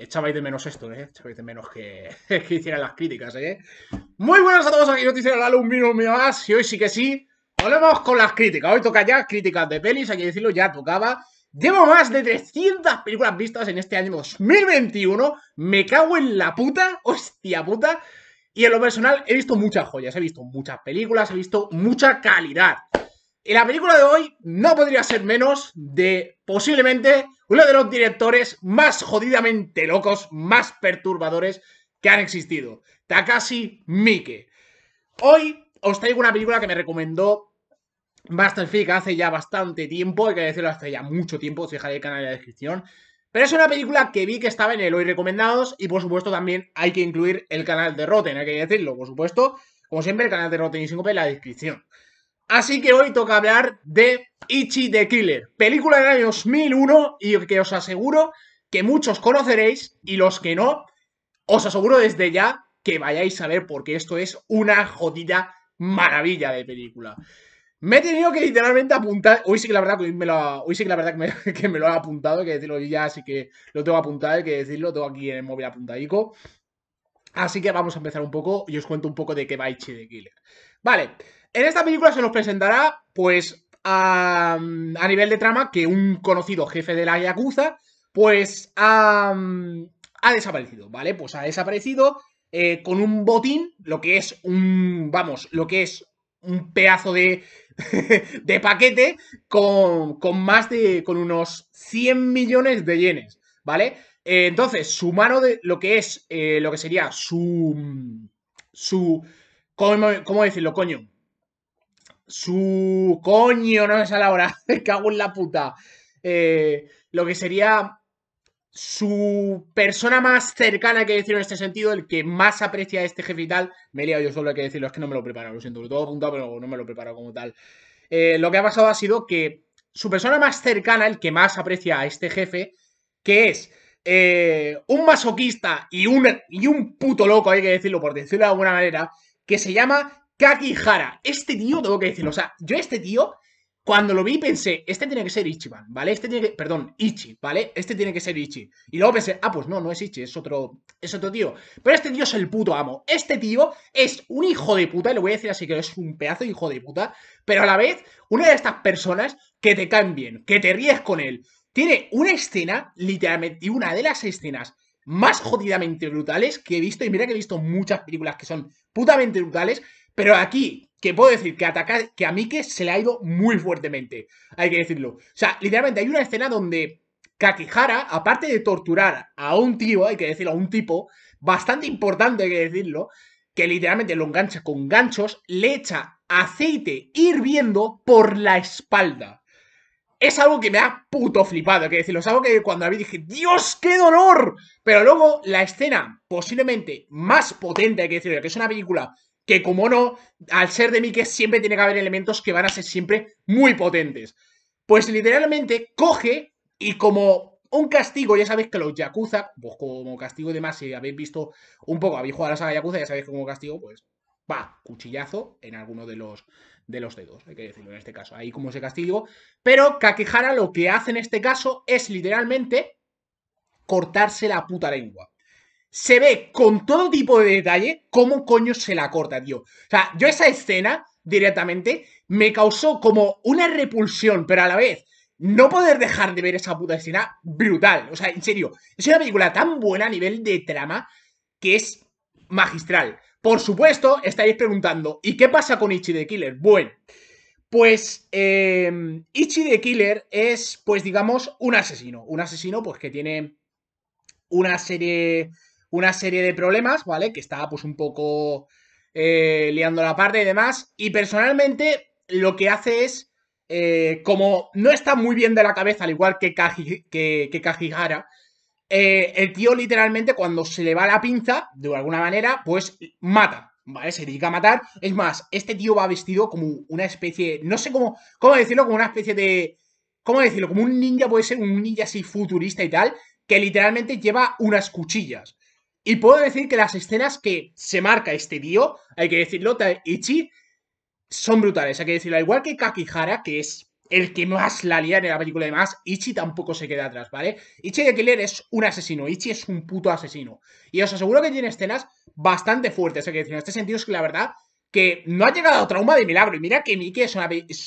Echabais de menos esto, ¿eh? Echabais de menos que, hicieran las críticas, ¿eh? Muy buenas a todos aquí, Noticias del Alumino más. Y hoy sí que sí, volvemos con las críticas. Hoy toca ya críticas de pelis, hay que decirlo, ya tocaba. Llevo más de 300 películas vistas en este año 2021. Me cago en la puta, hostia puta. Y en lo personal he visto muchas joyas, he visto muchas películas, he visto mucha calidad. Y la película de hoy no podría ser menos de posiblemente uno de los directores más jodidamente locos, más perturbadores que han existido, Takashi Miike. Hoy os traigo una película que me recomendó Masterfic hace ya bastante tiempo, hay que decirlo hace ya mucho tiempo, os dejaré el canal en la descripción. Pero es una película que vi que estaba en el hoy recomendados y por supuesto también hay que incluir el canal de Rotten, hay que decirlo, por supuesto. Como siempre, el canal de Rotten y 5 en la descripción. Así que hoy toca hablar de Ichi the Killer, película del año 2001 y que os aseguro que muchos conoceréis y los que no, os aseguro desde ya que vayáis a ver porque esto es una jodida maravilla de película. Me he tenido que literalmente apuntar. Hoy sí que la verdad que me lo la verdad me, lo apuntado, que decirlo ya, así que lo tengo apuntado, hay que decirlo, tengo aquí en el móvil apuntadico. Así que vamos a empezar un poco y os cuento un poco de qué va Ichi the Killer. Vale, en esta película se nos presentará, pues, a, nivel de trama, que un conocido jefe de la Yakuza, pues, ha, desaparecido, ¿vale? Pues ha desaparecido eh, con un botín, lo que es un, vamos, lo que es un pedazo de, de paquete con, más de, con unos 100 millones de yenes, ¿vale? Eh, entonces, su mano de, lo que es, eh, lo que sería su, su, ¿cómo, decirlo, coño? su coño, no es a la hora, me cago en la puta. Eh, lo que sería su persona más cercana, hay que decirlo en este sentido, el que más aprecia a este jefe y tal. Me he liado yo solo, hay que decirlo, es que no me lo preparo, lo siento, lo tengo apuntado, pero no me lo preparo como tal. Eh, lo que ha pasado ha sido que su persona más cercana, el que más aprecia a este jefe, que es eh, un masoquista y un, y un puto loco, hay que decirlo, por decirlo de alguna manera, que se llama Kakihara. Este tío, tengo que decirlo. O sea, yo este tío, cuando lo vi, pensé, este tiene que ser Ichiban, ¿vale? Este tiene que. Perdón, Ichi, ¿vale? Este tiene que ser Ichi. Y luego pensé, ah, pues no, no es Ichi, es otro. Es otro tío. Pero este tío es el puto amo. Este tío es un hijo de puta, y lo voy a decir así que es un pedazo de hijo de puta. Pero a la vez, una de estas personas que te cambien, que te ríes con él. Tiene una escena, literalmente, y una de las escenas más jodidamente brutales que he visto. Y mira que he visto muchas películas que son putamente brutales. Pero aquí, que puedo decir que, atacar, que a Mike se le ha ido muy fuertemente, hay que decirlo. O sea, literalmente hay una escena donde Kakihara, aparte de torturar a un tío, hay que decirlo, a un tipo, bastante importante, hay que decirlo, que literalmente lo engancha con ganchos, le echa aceite hirviendo por la espalda. Es algo que me ha puto flipado, hay que decirlo. Es algo que cuando a vi dije, ¡Dios, qué dolor! Pero luego la escena posiblemente más potente, hay que decirlo, que es una película que como no, al ser de Mike siempre tiene que haber elementos que van a ser siempre muy potentes. Pues literalmente coge y como un castigo, ya sabéis que los Yakuza, pues como castigo y demás, si habéis visto un poco, habéis jugado a la saga Yakuza, ya sabéis como castigo, pues va, cuchillazo en alguno de los, de los dedos, hay que decirlo en este caso, ahí como se castigo. Pero Kakehara lo que hace en este caso es literalmente cortarse la puta lengua se ve con todo tipo de detalle cómo coño se la corta, tío. O sea, yo esa escena directamente me causó como una repulsión, pero a la vez no poder dejar de ver esa puta escena brutal. O sea, en serio, es una película tan buena a nivel de trama que es magistral. Por supuesto, estaréis preguntando, ¿y qué pasa con Ichi the Killer? Bueno, pues em, Ichi the Killer es, pues digamos, un asesino. Un asesino, pues que tiene una serie una serie de problemas, ¿vale? Que estaba pues un poco eh, liando la parte y demás. Y personalmente lo que hace es, eh, como no está muy bien de la cabeza, al igual que, que, que eh, el tío literalmente cuando se le va la pinza, de alguna manera, pues mata, ¿vale? Se dedica a matar. Es más, este tío va vestido como una especie, no sé cómo, cómo decirlo, como una especie de... ¿Cómo decirlo? Como un ninja puede ser un ninja así futurista y tal, que literalmente lleva unas cuchillas. Y puedo decir que las escenas que se marca este tío, hay que decirlo, Ichi, son brutales. Hay que decirlo, igual que Kakihara, que es el que más la lía en la película de más, Ichi tampoco se queda atrás, ¿vale? Ichi de Killer es un asesino, Ichi es un puto asesino. Y os aseguro que tiene escenas bastante fuertes, hay que decirlo, en este sentido es que la verdad que no ha llegado a trauma de milagro. Y mira que Miki es,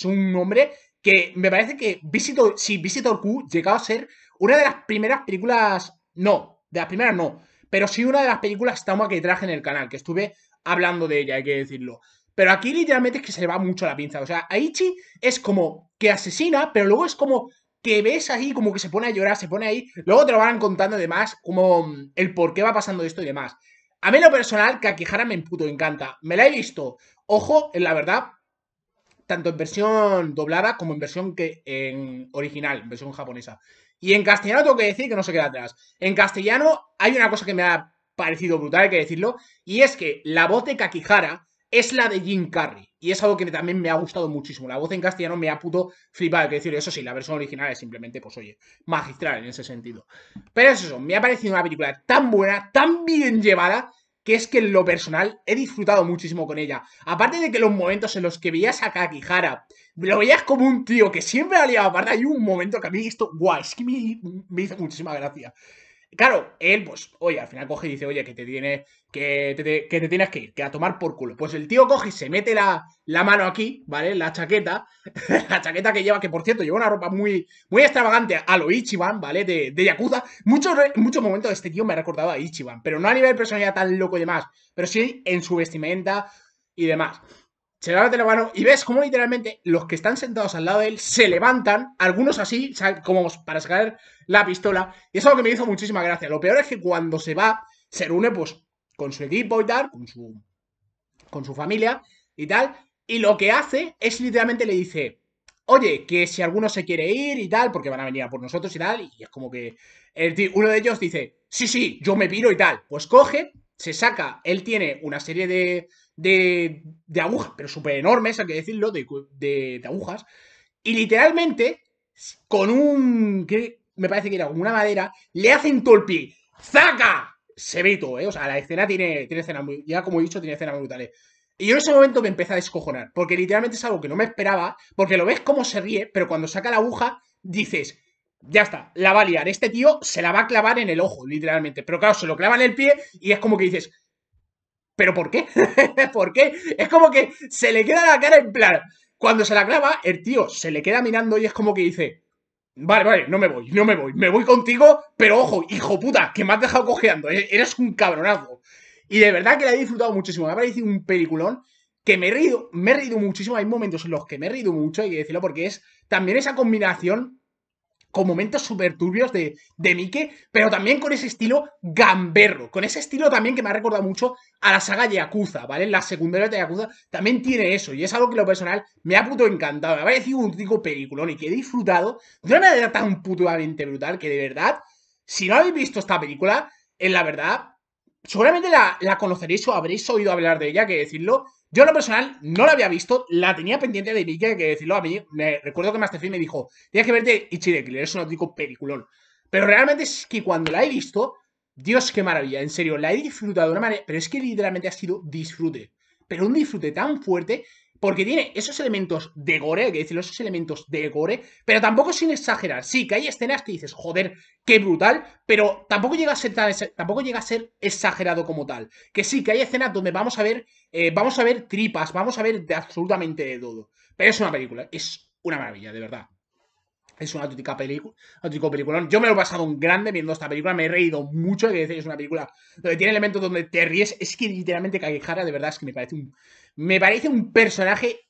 un hombre que me parece que Visitor, si Visitor Q llegaba a ser una de las primeras películas, no, de las primeras no, pero sí una de las películas trauma que traje en el canal, que estuve hablando de ella, hay que decirlo. Pero aquí literalmente es que se le va mucho la pinza. O sea, Aichi es como que asesina, pero luego es como que ves ahí, como que se pone a llorar, se pone ahí. Luego te lo van contando demás, como mm, el por qué va pasando esto y demás. A mí lo personal, Kakihara me puto encanta. Me la he visto. Ojo, en la verdad, tanto en versión doblada como en versión que en original, en versión japonesa. Y en castellano tengo que decir que no se queda atrás. En castellano hay una cosa que me ha parecido brutal, hay que decirlo, y es que la voz de Kakihara es la de Jim Carrey. Y es algo que también me ha gustado muchísimo. La voz en castellano me ha puto flipado, hay que decirlo. Eso sí, la versión original es simplemente, pues oye, magistral en ese sentido. Pero es eso, me ha parecido una película tan buena, tan bien llevada, que es que en lo personal he disfrutado muchísimo con ella. Aparte de que los momentos en los que veías a Kakihara lo veías como un tío que siempre ha liado verdad. Hay un momento que a mí esto, guau, es que me, me hizo muchísima gracia. Claro, él, pues, oye, al final coge y dice, oye, que te tienes que te, que te tienes que ir, que a tomar por culo. Pues el tío coge y se mete la, mano aquí, ¿vale? La chaqueta, la chaqueta que lleva, que por cierto, lleva una ropa muy, muy extravagante a lo Ichiban, ¿vale? De, de Yakuza. Muchos momentos de este tío me ha recordado a Ichiban, pero no a nivel personalidad tan loco y demás, pero sí en su vestimenta y demás se levanta la mano y ves cómo literalmente los que están sentados al lado de él se levantan, algunos así, como para sacar la pistola. Y es algo que me hizo muchísima gracia. Lo peor es que cuando se va, se reúne pues con su equipo y tal, con su, con su familia y tal. Y lo que hace es literalmente le dice, oye, que si alguno se quiere ir y tal, porque van a venir a por nosotros y tal. Y es como que uno de ellos dice, sí, sí, yo me piro y tal. Pues coge, se saca, él tiene una serie de de, de agujas, pero súper enormes, hay que decirlo, de, agujas. Y literalmente, con un. Que me parece que era con una madera, le hacen todo el pie. ¡Zaca! Se ve todo, ¿eh? O sea, la escena tiene, tiene escena muy. Ya como he dicho, tiene escenas brutales. Y yo en ese momento me empecé a descojonar, porque literalmente es algo que no me esperaba, porque lo ves como se ríe, pero cuando saca la aguja, dices, ya está, la va a liar. Este tío se la va a clavar en el ojo, literalmente. Pero claro, se lo clava en el pie y es como que dices, ¿Pero por qué? ¿Por qué? Es como que se le queda la cara en plan. Cuando se la clava, el tío se le queda mirando y es como que dice: Vale, vale, no me voy, no me voy, me voy contigo, pero ojo, hijo puta, que me has dejado cojeando, eh, eres un cabronazo. Y de verdad que la he disfrutado muchísimo, me ha parecido un peliculón que me he reído, me he reído muchísimo, hay momentos en los que me he reído mucho, y que decirlo, porque es también esa combinación con momentos súper turbios de, de Mike, pero también con ese estilo gamberro, con ese estilo también que me ha recordado mucho a la saga Yakuza, ¿vale? La secundaria de Yakuza también tiene eso, y es algo que lo personal me ha puto encantado, me ha parecido un típico peliculón y que he disfrutado de una manera tan putamente brutal que de verdad, si no habéis visto esta película, en la verdad, seguramente la conoceréis o habréis oído hablar de ella, que decirlo, yo en lo personal no la había visto, la tenía pendiente de mí, que hay que decirlo a mí. Me, recuerdo que Masterfree me dijo, tienes que verte chile Killer, es un auténtico peliculón. Pero realmente es que cuando la he visto, Dios, qué maravilla, en serio, la he disfrutado de una manera, pero es que literalmente ha sido disfrute. Pero un disfrute tan fuerte porque tiene esos elementos de gore, hay que decirlo, esos elementos de gore, pero tampoco sin exagerar. Sí, que hay escenas que dices, joder, qué brutal, pero tampoco llega a ser, tampoco llega a ser exagerado como tal. Que sí, que hay escenas donde vamos a ver, eh, vamos a ver tripas, vamos a ver de absolutamente de todo. Pero es una película, es una maravilla, de verdad. Es una auténtica película, auténtico peliculón. Yo me lo he pasado un grande viendo esta película, me he reído mucho, hay que es una película donde tiene elementos donde te ríes, es que literalmente Kagehara de verdad es que me parece un me parece un personaje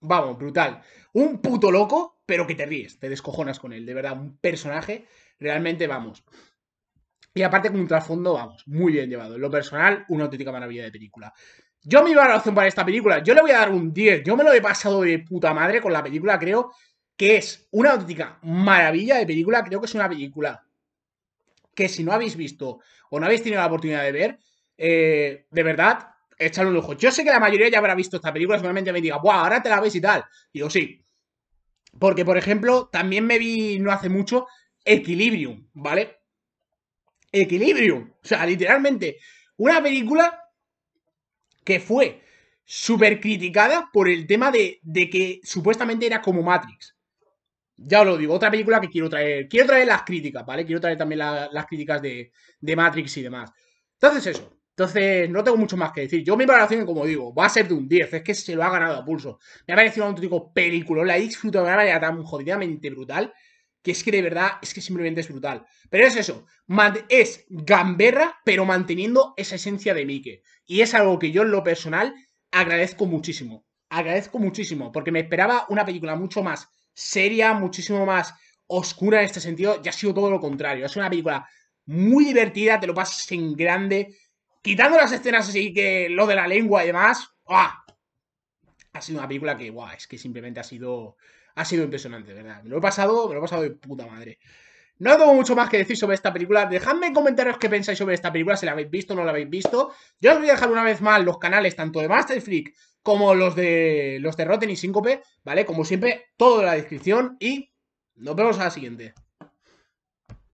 vamos, brutal. Un puto loco, pero que te ríes, te descojonas con él, de verdad, un personaje realmente vamos. Y aparte con un trasfondo, vamos, muy bien llevado. En lo personal, una auténtica maravilla de película. Yo me iba a la razón para esta película, yo le voy a dar un 10. Yo me lo he pasado de puta madre con la película, creo que es una auténtica maravilla de película. Creo que es una película que si no habéis visto o no habéis tenido la oportunidad de ver, eh, de verdad, échale un ojo. Yo sé que la mayoría ya habrá visto esta película, seguramente me diga, ¡buah, ahora te la ves y tal! Y yo sí. Porque, por ejemplo, también me vi no hace mucho Equilibrium, ¿vale? Equilibrium. O sea, literalmente, una película que fue súper criticada por el tema de que supuestamente era como Matrix ya os lo digo, otra película que quiero traer. Quiero traer las críticas, ¿vale? Quiero traer también las críticas de, de, Matrix y demás. Entonces, eso. Entonces, no tengo mucho más que decir. Yo mi valoración, como digo, va a ser de un 10. Es que se lo ha ganado a pulso. Me ha parecido un auténtico película. La he disfrutado de una tan jodidamente brutal que es que de verdad, es que simplemente es brutal. Pero es eso, es gamberra, pero manteniendo esa esencia de Mike. Y es algo que yo en lo personal agradezco muchísimo. Agradezco muchísimo, porque me esperaba una película mucho más seria, muchísimo más oscura en este sentido, ya ha sido todo lo contrario. Es una película muy divertida, te lo pasas en grande, quitando las escenas así que lo de la lengua y demás, ha sido una película que, guau, es que simplemente ha sido, ha sido impresionante, ¿verdad? Me lo he pasado, me lo he pasado de puta madre. No tengo mucho más que decir sobre esta película. Dejadme en comentarios qué pensáis sobre esta película, si la habéis visto o no la habéis visto. Yo os voy a dejar una vez más los canales tanto de Master como los de los de Rotten y Síncope, ¿vale? Como siempre, todo en la descripción y nos vemos a la siguiente.